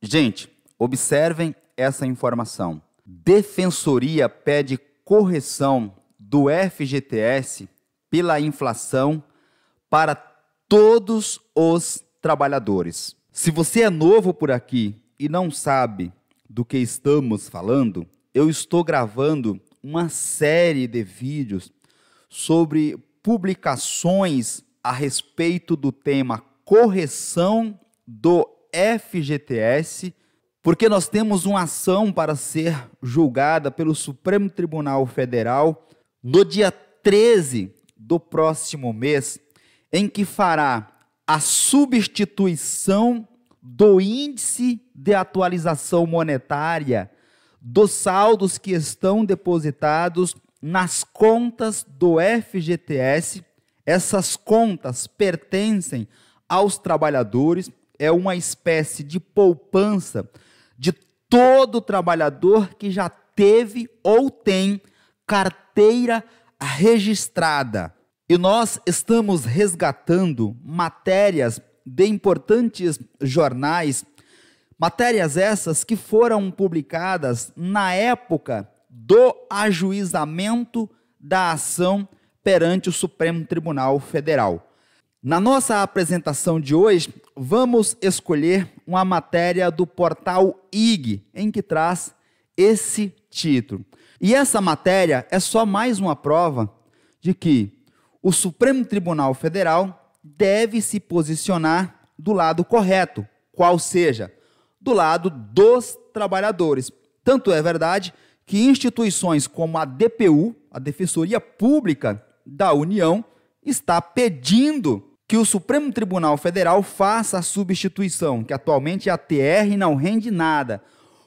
Gente, observem essa informação. Defensoria pede correção do FGTS pela inflação para todos os trabalhadores. Se você é novo por aqui e não sabe do que estamos falando, eu estou gravando uma série de vídeos sobre publicações a respeito do tema correção do FGTS, porque nós temos uma ação para ser julgada pelo Supremo Tribunal Federal no dia 13 do próximo mês, em que fará a substituição do índice de atualização monetária dos saldos que estão depositados nas contas do FGTS. Essas contas pertencem aos trabalhadores é uma espécie de poupança de todo trabalhador que já teve ou tem carteira registrada. E nós estamos resgatando matérias de importantes jornais, matérias essas que foram publicadas na época do ajuizamento da ação perante o Supremo Tribunal Federal. Na nossa apresentação de hoje, vamos escolher uma matéria do portal IG, em que traz esse título. E essa matéria é só mais uma prova de que o Supremo Tribunal Federal deve se posicionar do lado correto, qual seja, do lado dos trabalhadores. Tanto é verdade que instituições como a DPU, a Defensoria Pública da União, está pedindo que o Supremo Tribunal Federal faça a substituição, que atualmente a TR não rende nada,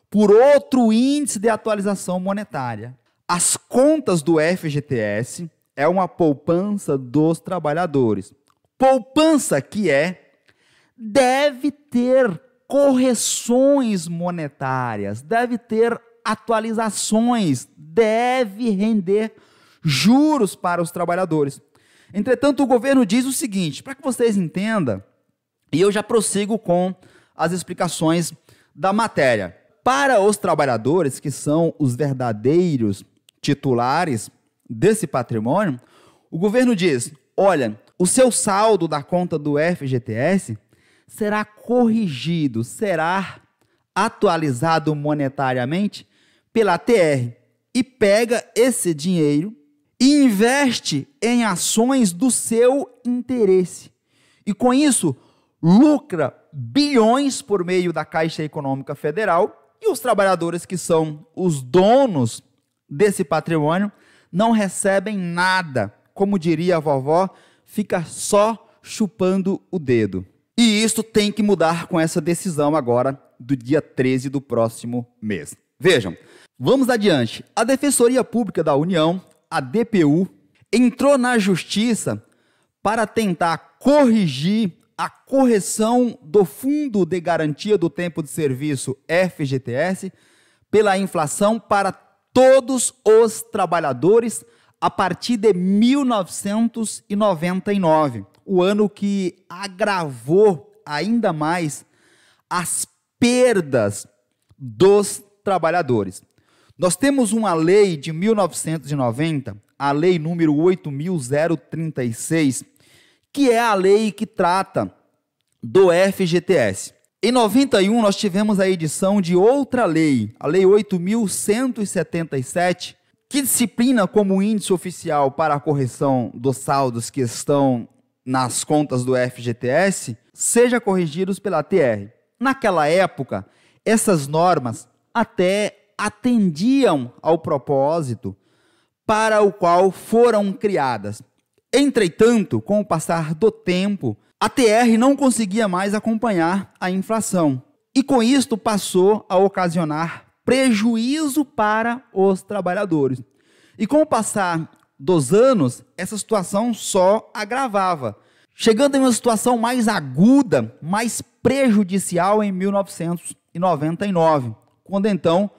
por outro índice de atualização monetária. As contas do FGTS é uma poupança dos trabalhadores. Poupança que é deve ter correções monetárias, deve ter atualizações, deve render juros para os trabalhadores. Entretanto, o governo diz o seguinte, para que vocês entendam, e eu já prossigo com as explicações da matéria. Para os trabalhadores, que são os verdadeiros titulares desse patrimônio, o governo diz: olha, o seu saldo da conta do FGTS será corrigido, será atualizado monetariamente pela TR e pega esse dinheiro e investe em ações do seu interesse. E com isso, lucra bilhões por meio da Caixa Econômica Federal e os trabalhadores que são os donos desse patrimônio não recebem nada. Como diria a vovó, fica só chupando o dedo. E isso tem que mudar com essa decisão agora do dia 13 do próximo mês. Vejam, vamos adiante. A Defensoria Pública da União a DPU, entrou na justiça para tentar corrigir a correção do Fundo de Garantia do Tempo de Serviço, FGTS, pela inflação para todos os trabalhadores a partir de 1999, o ano que agravou ainda mais as perdas dos trabalhadores. Nós temos uma lei de 1990, a lei número 8036, que é a lei que trata do FGTS. Em 91 nós tivemos a edição de outra lei, a lei 8177, que disciplina como índice oficial para a correção dos saldos que estão nas contas do FGTS, seja corrigidos pela TR. Naquela época, essas normas até atendiam ao propósito para o qual foram criadas. Entretanto, com o passar do tempo, a TR não conseguia mais acompanhar a inflação e, com isto, passou a ocasionar prejuízo para os trabalhadores. E com o passar dos anos, essa situação só agravava, chegando em uma situação mais aguda, mais prejudicial em 1999, quando então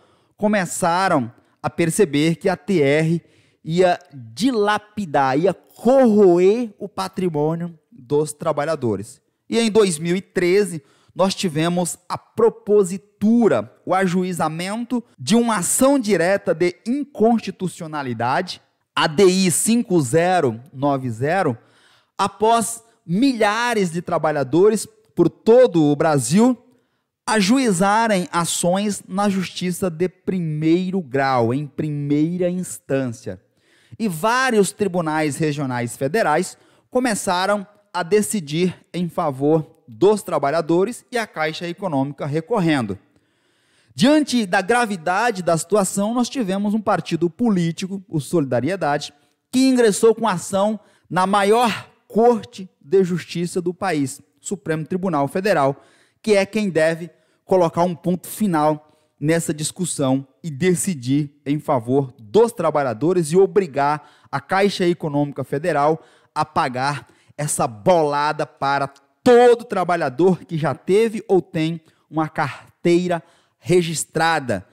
começaram a perceber que a TR ia dilapidar, ia corroer o patrimônio dos trabalhadores. E em 2013, nós tivemos a propositura, o ajuizamento de uma ação direta de inconstitucionalidade, ADI 5090, após milhares de trabalhadores por todo o Brasil ajuizarem ações na justiça de primeiro grau, em primeira instância. E vários tribunais regionais federais começaram a decidir em favor dos trabalhadores e a Caixa Econômica recorrendo. Diante da gravidade da situação, nós tivemos um partido político, o Solidariedade, que ingressou com ação na maior corte de justiça do país, Supremo Tribunal Federal, que é quem deve colocar um ponto final nessa discussão e decidir em favor dos trabalhadores e obrigar a Caixa Econômica Federal a pagar essa bolada para todo trabalhador que já teve ou tem uma carteira registrada,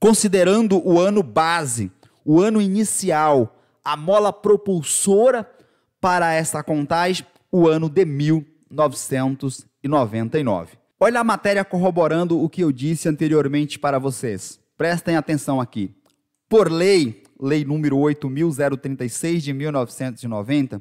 considerando o ano base, o ano inicial, a mola propulsora para essa contagem, o ano de 1999. Olha a matéria corroborando o que eu disse anteriormente para vocês. Prestem atenção aqui. Por lei, lei número 8036 de 1990,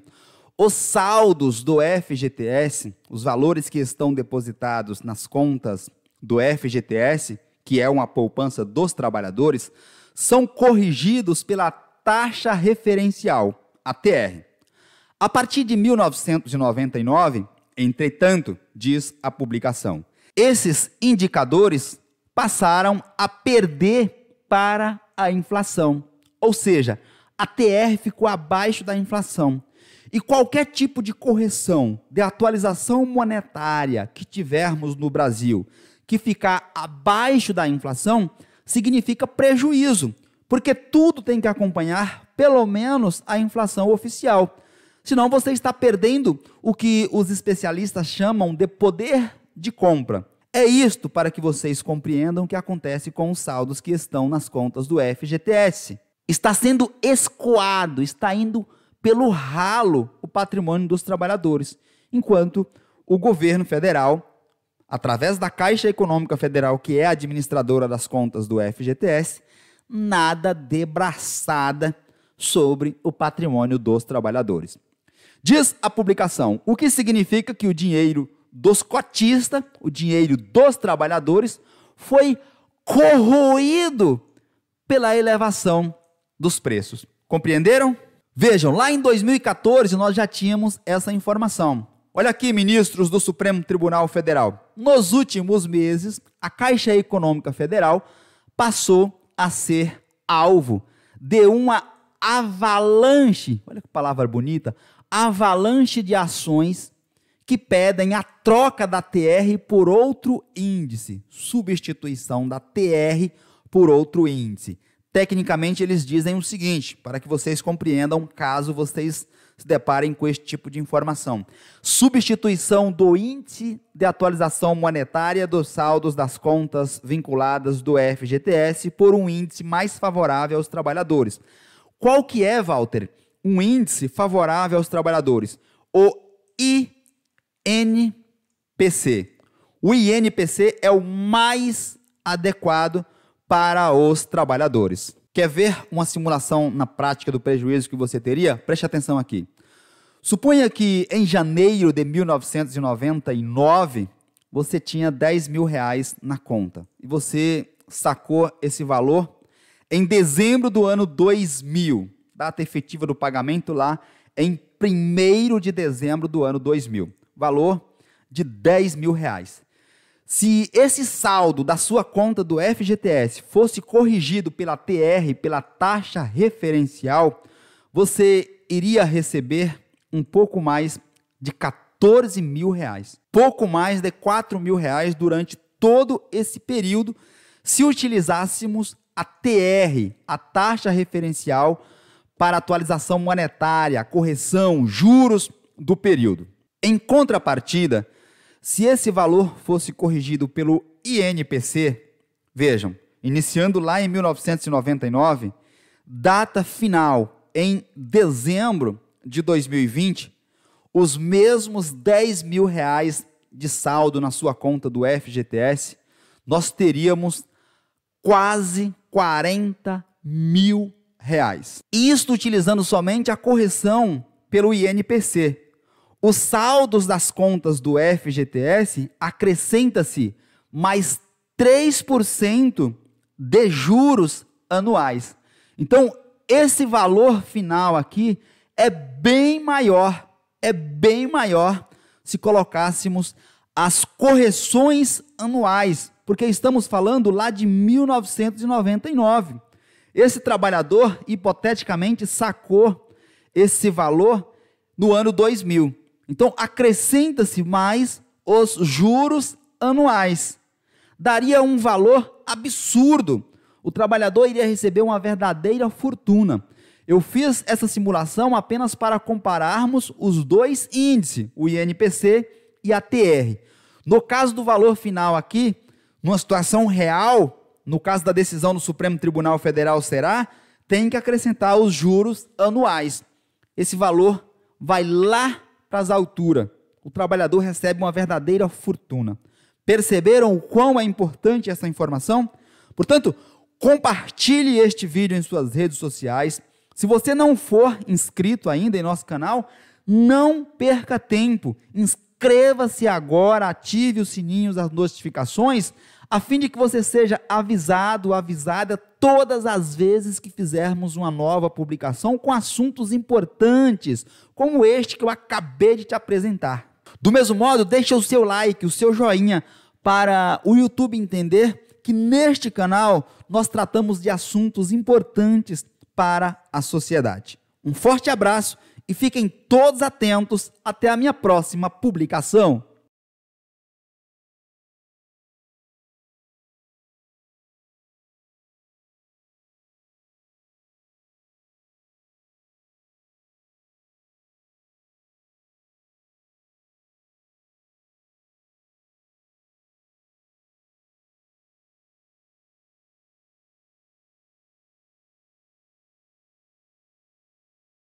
os saldos do FGTS, os valores que estão depositados nas contas do FGTS, que é uma poupança dos trabalhadores, são corrigidos pela taxa referencial, a TR. A partir de 1999, Entretanto, diz a publicação, esses indicadores passaram a perder para a inflação. Ou seja, a TR ficou abaixo da inflação. E qualquer tipo de correção, de atualização monetária que tivermos no Brasil que ficar abaixo da inflação, significa prejuízo, porque tudo tem que acompanhar pelo menos a inflação oficial. Senão você está perdendo o que os especialistas chamam de poder de compra. É isto para que vocês compreendam o que acontece com os saldos que estão nas contas do FGTS. Está sendo escoado, está indo pelo ralo o patrimônio dos trabalhadores, enquanto o governo federal, através da Caixa Econômica Federal, que é a administradora das contas do FGTS, nada debraçada sobre o patrimônio dos trabalhadores. Diz a publicação, o que significa que o dinheiro dos cotistas, o dinheiro dos trabalhadores, foi corroído pela elevação dos preços. Compreenderam? Vejam, lá em 2014 nós já tínhamos essa informação. Olha aqui, ministros do Supremo Tribunal Federal. Nos últimos meses, a Caixa Econômica Federal passou a ser alvo de uma avalanche, olha que palavra bonita, avalanche de ações que pedem a troca da TR por outro índice, substituição da TR por outro índice. Tecnicamente, eles dizem o seguinte, para que vocês compreendam caso vocês se deparem com este tipo de informação: substituição do índice de atualização monetária dos saldos das contas vinculadas do FGTS por um índice mais favorável aos trabalhadores qual que é, Walter? Um índice favorável aos trabalhadores, o INPC. O INPC é o mais adequado para os trabalhadores. Quer ver uma simulação na prática do prejuízo que você teria? Preste atenção aqui. Suponha que em janeiro de 1999 você tinha 10 mil reais na conta e você sacou esse valor em dezembro do ano 2000. Data efetiva do pagamento lá em 1 de dezembro do ano 2000. Valor de 10 mil reais. Se esse saldo da sua conta do FGTS fosse corrigido pela TR, pela taxa referencial, você iria receber um pouco mais de 14 mil reais. Pouco mais de 4 mil reais durante todo esse período, se utilizássemos a TR, a taxa referencial para atualização monetária, correção, juros do período. Em contrapartida, se esse valor fosse corrigido pelo INPC, vejam, iniciando lá em 1999, data final em dezembro de 2020, os mesmos 10 mil reais de saldo na sua conta do FGTS, nós teríamos quase 40 mil reais. Isto utilizando somente a correção pelo INPC. Os saldos das contas do FGTS acrescenta-se mais 3% de juros anuais. Então, esse valor final aqui é bem maior, é bem maior se colocássemos as correções anuais porque estamos falando lá de 1999. Esse trabalhador, hipoteticamente, sacou esse valor no ano 2000. Então, acrescenta-se mais os juros anuais. Daria um valor absurdo. O trabalhador iria receber uma verdadeira fortuna. Eu fiz essa simulação apenas para compararmos os dois índices, o INPC e a TR. No caso do valor final aqui, numa situação real, no caso da decisão do Supremo Tribunal Federal será, tem que acrescentar os juros anuais. Esse valor vai lá para as alturas. O trabalhador recebe uma verdadeira fortuna. Perceberam o quão é importante essa informação? Portanto, compartilhe este vídeo em suas redes sociais. Se você não for inscrito ainda em nosso canal, não perca tempo. Inscreva-se agora, ative os sininhos das notificações a fim de que você seja avisado, avisada todas as vezes que fizermos uma nova publicação com assuntos importantes, como este que eu acabei de te apresentar. Do mesmo modo, deixa o seu like, o seu joinha para o YouTube entender que neste canal nós tratamos de assuntos importantes para a sociedade. Um forte abraço e fiquem todos atentos até a minha próxima publicação.